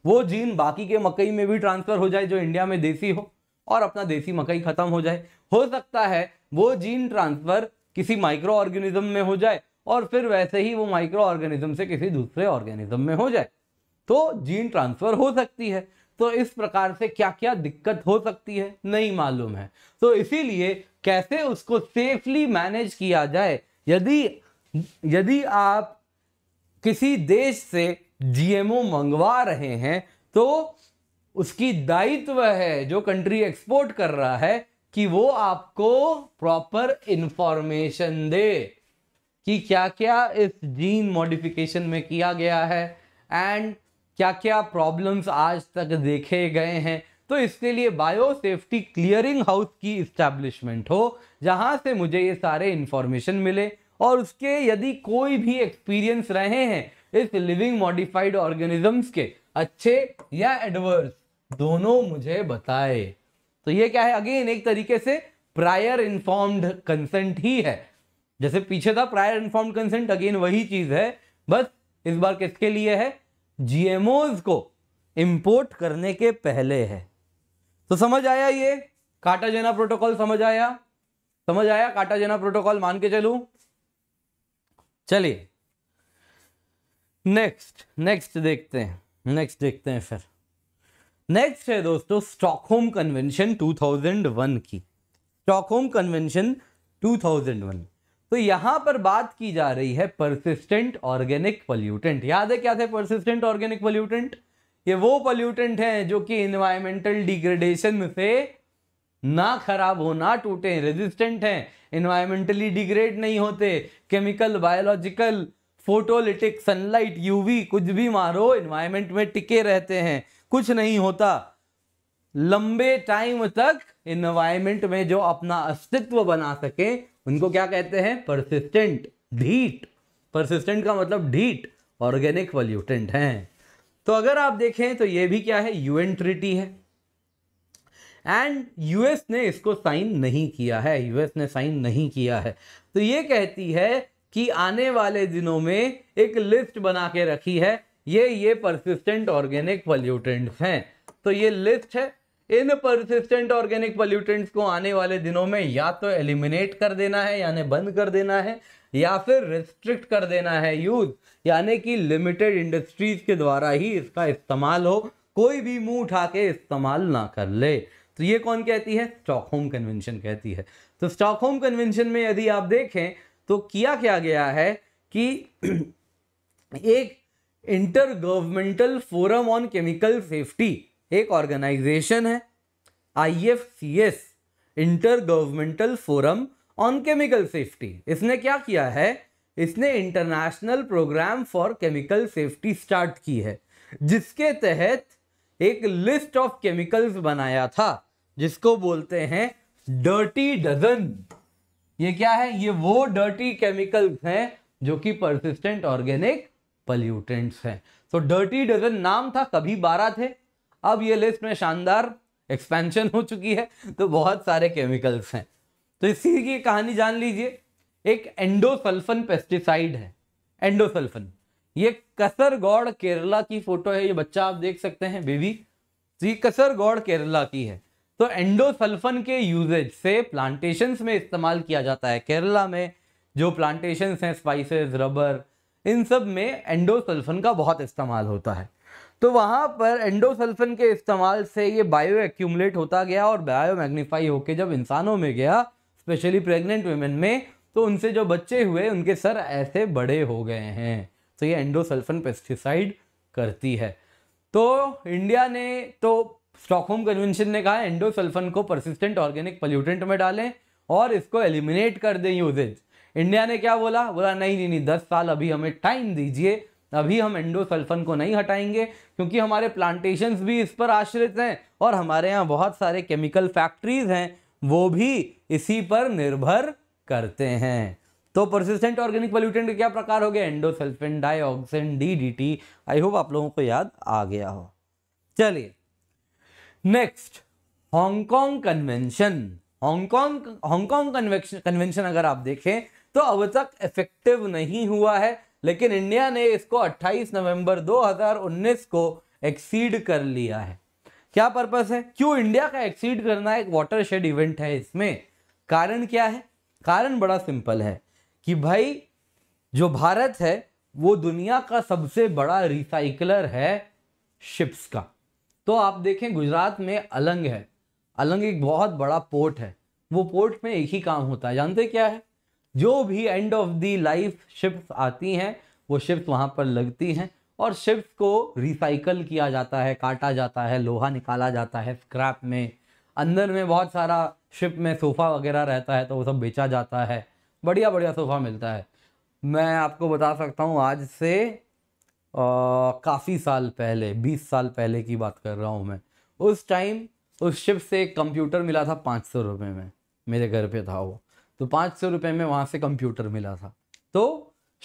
वो जीन बाकी के मकई में भी ट्रांसफर हो जाए जो इंडिया में देसी हो और अपना देसी मकई खत्म हो जाए हो सकता है वो जीन ट्रांसफर किसी माइक्रो ऑर्गेनिज्म में हो जाए और फिर वैसे ही वो माइक्रो ऑर्गेनिज्म से किसी दूसरे ऑर्गेनिज्म में हो जाए तो जीन ट्रांसफर हो सकती है तो इस प्रकार से क्या क्या दिक्कत हो सकती है नहीं मालूम है तो इसीलिए कैसे उसको सेफली मैनेज किया जाए यदि यदि आप किसी देश से जीएमओ मंगवा रहे हैं तो उसकी दायित्व है जो कंट्री एक्सपोर्ट कर रहा है कि वो आपको प्रॉपर इंफॉर्मेशन दे कि क्या क्या इस जीन मॉडिफिकेशन में किया गया है एंड क्या क्या प्रॉब्लम्स आज तक देखे गए हैं तो इसके लिए बायो सेफ्टी क्लियरिंग हाउस की इस्टेब्लिशमेंट हो जहाँ से मुझे ये सारे इन्फॉर्मेशन मिले और उसके यदि कोई भी एक्सपीरियंस रहे हैं इस लिविंग मॉडिफाइड ऑर्गेनिजम्स के अच्छे या एडवर्स दोनों मुझे बताए तो ये क्या है अगेन एक तरीके से प्रायर इन्फॉर्म्ड कंसेंट ही है जैसे पीछे था प्रायर इन्फॉर्म्ड कंसेंट अगेन वही चीज है बस इस बार किसके लिए है जीएमओज को इंपोर्ट करने के पहले है तो समझ आया ये काटाजेना प्रोटोकॉल समझ आया समझ आया काटाजेना प्रोटोकॉल मान के चलूं चलिए नेक्स्ट नेक्स्ट देखते हैं नेक्स्ट देखते हैं फिर नेक्स्ट है दोस्तों स्टॉकहोम कन्वेंशन 2001 की स्टॉकहोम कन्वेंशन 2001 तो यहां पर बात की जा रही है परसिस्टेंट ऑर्गेनिक पोल्यूटेंट याद है क्या थे परसिस्टेंट ऑर्गेनिक पोल्यूटेंट ये वो पोल्यूटेंट हैं जो कि इन्वायरमेंटल डिग्रेडेशन से ना खराब हो ना टूटे रेजिस्टेंट हैं इन्वायरमेंटली डिग्रेड नहीं होते chemical biological photolytic sunlight UV कुछ भी मारो इन्वायरमेंट में टिके रहते हैं कुछ नहीं होता लंबे टाइम तक इन्वायरमेंट में जो अपना अस्तित्व बना सके उनको क्या कहते हैं परसिस्टेंट ढीट परसिस्टेंट का मतलब ढीट ऑर्गेनिक पॉल्यूटेंट हैं तो अगर आप देखें तो ये भी क्या है यूएन ट्रिटी है एंड यूएस ने इसको साइन नहीं किया है यूएस ने साइन नहीं किया है तो ये कहती है कि आने वाले दिनों में एक लिस्ट बना के रखी है ये ये परसिस्टेंट ऑर्गेनिक पॉल्यूटेंट्स हैं तो ये लिस्ट है इन परसिस्टेंट ऑर्गेनिक पॉल्यूटेंट्स को आने वाले दिनों में या तो एलिमिनेट कर देना है यानी बंद कर देना है या फिर रिस्ट्रिक्ट कर देना है यूज यानी कि लिमिटेड इंडस्ट्रीज के द्वारा ही इसका इस्तेमाल हो कोई भी मुंह उठा के इस्तेमाल ना कर ले तो ये कौन कहती है स्टॉकहोम कन्वेंशन कहती है तो स्टॉकहोम कन्वेंशन में यदि आप देखें तो किया क्या गया है कि <clears throat> एक intergovernmental forum on chemical safety एक ऑर्गेनाइजेशन है I intergovernmental forum on chemical safety इसने क्या किया है इसने international programme for chemical safety start की है जिसके तहत एक लिस्ट ऑफ केमिकल्स बनाया था जिसको बोलते हैं डर्टी डजन ये क्या है ये वो डर्टी केमिकल्स हैं जो कि परसिस्टेंट ऑर्गेनिक पल्यूटेंट्स हैं तो डर्टी डजन नाम था कभी बारह थे अब ये लिस्ट में शानदार एक्सपेंशन हो चुकी है तो बहुत सारे केमिकल्स हैं तो इसी की कहानी जान लीजिए एक एंडोसल्फन पेस्टिसाइड है एंडोसल्फन ये कसरगौड़ केरला की फोटो है ये बच्चा आप देख सकते हैं बेबी तो ये कसरगौड़ केरला की है तो एंडोसल्फन के यूजेज से प्लांटेशंस में इस्तेमाल किया जाता है केरला में जो प्लांटेशंस हैं स्पाइसेस रबर इन सब में एंडोसल्फन का बहुत इस्तेमाल होता है तो वहाँ पर एंडोसल्फन के इस्तेमाल से ये बायो एक्यूमुलेट होता गया और बायो मैग्नीफाई होकर जब इंसानों में गया स्पेशली प्रेग्नेंट वेमेन में तो उनसे जो बच्चे हुए उनके सर ऐसे बड़े हो गए हैं तो ये एंडोसल्फन पेस्टिसाइड करती है तो इंडिया ने तो स्टॉकहोम कन्वेंशन ने कहा एंडोसल्फन को परसिस्टेंट ऑर्गेनिक पोल्यूटेंट में डालें और इसको एलिमिनेट कर दें यूजेज इंडिया ने क्या बोला बोला नहीं नहीं नहीं दस साल अभी हमें टाइम दीजिए अभी हम एंडोसल्फन को नहीं हटाएंगे क्योंकि हमारे प्लांटेशन भी इस पर आश्रित हैं और हमारे यहाँ बहुत सारे केमिकल फैक्ट्रीज हैं वो भी इसी पर निर्भर करते हैं तो परसिस्टेंट ऑर्गेनिक पोल्यूटेंट के क्या प्रकार हो गए endosulfan dioxin D D T I hope आप लोगों को याद आ गया हो चलिए next Hong Kong convention Hong Kong Hong Kong convention अगर आप देखें तो अब तक इफेक्टिव नहीं हुआ है लेकिन इंडिया ने इसको 28 नवंबर 2019 को एक्सीड कर लिया है क्या पर्पस है क्यों इंडिया का एक्सीड करना एक वाटरशेड इवेंट है इसमें कारण क्या है कारण बड़ा सिंपल है कि भाई जो भारत है वो दुनिया का सबसे बड़ा रिसाइकलर है शिप्स का तो आप देखें गुजरात में अलंग है अलंग एक बहुत बड़ा पोर्ट है वो पोर्ट में एक ही काम होता है जानते क्या है जो भी end of the life ships आती हैं वो शिप्स वहाँ पर लगती हैं और शिप्स को रिसाइकल किया जाता है काटा जाता है लोहा निकाला जाता है स्क्रैप में अंदर में बहुत सारा शिप में सोफ़ा वगैरह रहता है तो वो सब बेचा जाता है बढ़िया बढ़िया सोफ़ा मिलता है मैं आपको बता सकता हूँ आज से काफ़ी साल पहले बीस साल पहले की बात कर रहा हूँ मैं उस टाइम उस शिप से एक कंप्यूटर मिला था पाँच सौ रुपये में मेरे घर पे था वो तो पाँच सौ रुपये में वहाँ से कंप्यूटर मिला था तो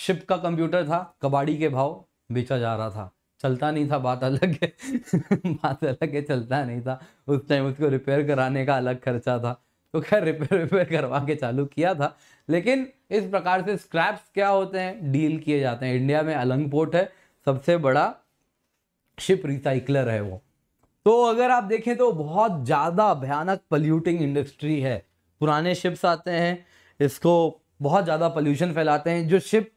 शिप का कंप्यूटर था कबाड़ी के भाव बेचा जा रहा था चलता नहीं था बात अलग है <laughs> बात अलग है चलता नहीं था उस टाइम उसको रिपेयर कराने का अलग खर्चा था तो खैर रिपेयर रिपेयर करवा के चालू किया था लेकिन इस प्रकार से स्क्रैप्स क्या होते हैं डील किए जाते हैं इंडिया में अलंग पोर्ट है सबसे बड़ा शिप रिसाइकलर है वो तो अगर आप देखें तो बहुत ज़्यादा भयानक पल्यूटिंग इंडस्ट्री है पुराने शिप्स आते हैं इसको बहुत ज़्यादा पल्यूशन फैलाते हैं जो शिप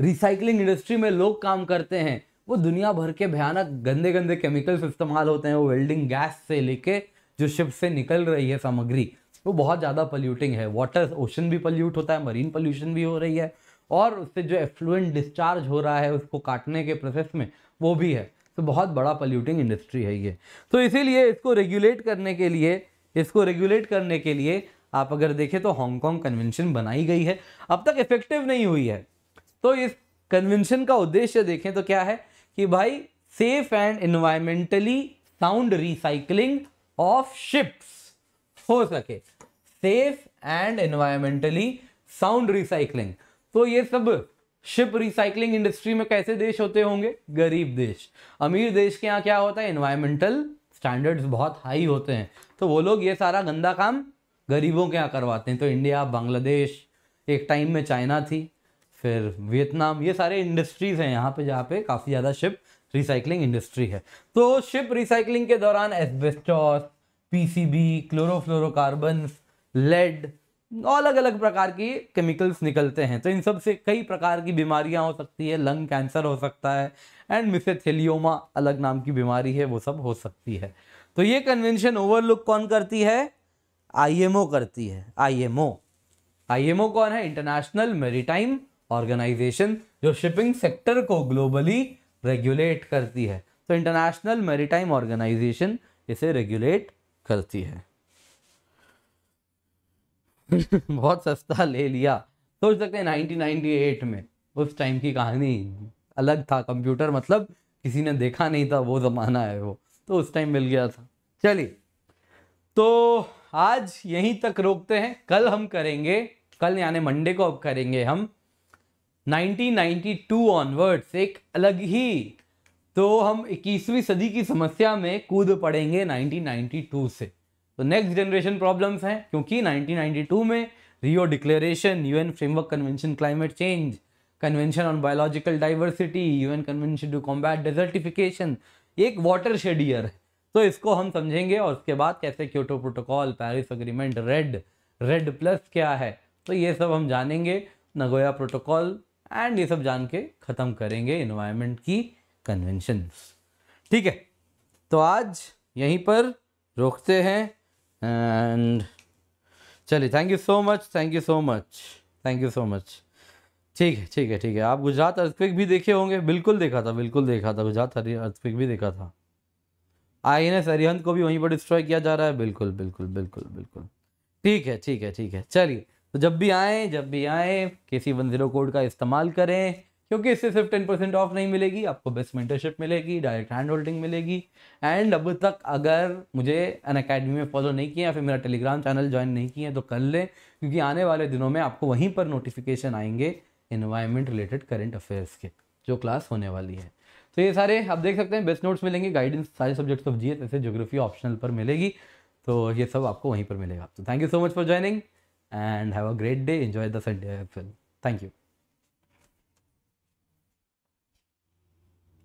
रिसाइकलिंग इंडस्ट्री में लोग काम करते हैं वो दुनिया भर के भयानक गंदे गंदे केमिकल्स इस्तेमाल होते हैं वो वेल्डिंग गैस से लेके जो शिप से निकल रही है सामग्री वो बहुत ज़्यादा पल्यूटिंग है वाटर ओशन भी पल्यूट होता है मरीन पल्यूशन भी हो रही है और उससे जो एफ्लुएंट डिस्चार्ज हो रहा है उसको काटने के प्रोसेस में वो भी है तो बहुत बड़ा पल्यूटिंग इंडस्ट्री है ये तो इसीलिए इसको रेगुलेट करने के लिए इसको रेगुलेट करने के लिए आप अगर देखें तो हांगकॉन्ग कन्वेंशन बनाई गई है अब तक इफेक्टिव नहीं हुई है तो इस कन्वेंशन का उद्देश्य देखें तो क्या है कि भाई safe and environmentally sound recycling of ships हो सके safe and environmentally sound recycling तो ये सब शिप रिसाइकलिंग इंडस्ट्री में कैसे देश होते होंगे गरीब देश अमीर देश के यहाँ क्या होता है इन्वायरमेंटल स्टैंडर्ड्स बहुत हाई होते हैं तो वो लोग ये सारा गंदा काम गरीबों के यहाँ करवाते हैं तो इंडिया बांग्लादेश एक टाइम में चाइना थी फिर वियतनाम ये सारे इंडस्ट्रीज़ हैं यहाँ पे जहाँ पे काफ़ी ज़्यादा शिप रिसाइकलिंग इंडस्ट्री है तो शिप रिसाइकलिंग के दौरान P C B chlorofluorocarbon lead अलग अलग प्रकार की केमिकल्स निकलते हैं तो इन सब से कई प्रकार की बीमारियां हो सकती है लंग कैंसर हो सकता है एंड मिसेथेलियोमा अलग नाम की बीमारी है वो सब हो सकती है तो ये कन्वेंशन ओवरलुक कौन करती है आईएमओ करती है आईएमओ आईएमओ कौन है इंटरनेशनल मेरीटाइम ऑर्गेनाइजेशन जो शिपिंग सेक्टर को ग्लोबली रेगुलेट करती है तो इंटरनेशनल मेरीटाइम ऑर्गेनाइजेशन इसे रेगुलेट करती है <laughs> बहुत सस्ता ले लिया सोच सकते हैं 1998 में उस टाइम की कहानी अलग था कंप्यूटर मतलब किसी ने देखा नहीं था वो ज़माना है वो तो उस टाइम मिल गया था चलिए तो आज यहीं तक रोकते हैं कल हम करेंगे कल यानी मंडे को अब करेंगे हम 1992 ऑनवर्ड्स एक अलग ही तो हम 21वीं सदी की समस्या में कूद पड़ेंगे 1992 से तो नेक्स्ट जनरेशन प्रॉब्लम्स हैं क्योंकि 1992 में Rio declaration UN framework convention climate change convention on biological diversity UN convention to combat desertification एक वाटर शेडियर है तो इसको हम समझेंगे और उसके बाद कैसे Kyoto protocol Paris agreement REDD REDD plus क्या है तो ये सब हम जानेंगे नगोया प्रोटोकॉल एंड ये सब जान के ख़त्म करेंगे इन्वायरमेंट की कन्वेंशन ठीक है तो आज यहीं पर रोकते हैं एंड चलिए thank you so much thank you so much thank you so much ठीक है ठीक है ठीक है आप गुजरात अर्थक्विक भी देखे होंगे बिल्कुल देखा था बिल्कुल देखा था गुजरात अर्थक्विक भी देखा था आई एन एस अरिहंत को भी वहीं पर डिस्ट्रॉय किया जा रहा है बिल्कुल बिल्कुल बिल्कुल बिल्कुल ठीक है ठीक है ठीक है चलिए तो जब भी आएँ जब भी आएँ किसी वन जीरो कोड का इस्तेमाल करें क्योंकि इससे सिर्फ टेन परसेंट ऑफ नहीं मिलेगी आपको बेस्ट मेंटरशिप मिलेगी डायरेक्ट हैंड होल्डिंग मिलेगी एंड अब तक अगर मुझे अन अकेडमी में फॉलो नहीं किया या फिर मेरा टेलीग्राम चैनल ज्वाइन नहीं किया है तो कर लें क्योंकि आने वाले दिनों में आपको वहीं पर नोटिफिकेशन आएंगे इन्वायरमेंट रिलेटेड करेंट अफेयर्स के जो क्लास होने वाली है तो ये सारे आप देख सकते हैं बेस्ट नोट्स मिलेंगे गाइडेंस सारे subjects of G S geography optional पर मिलेगी तो ये सब आपको वहीं पर मिलेगा तो thank you so much for joining and have a great day enjoy the Sunday thank you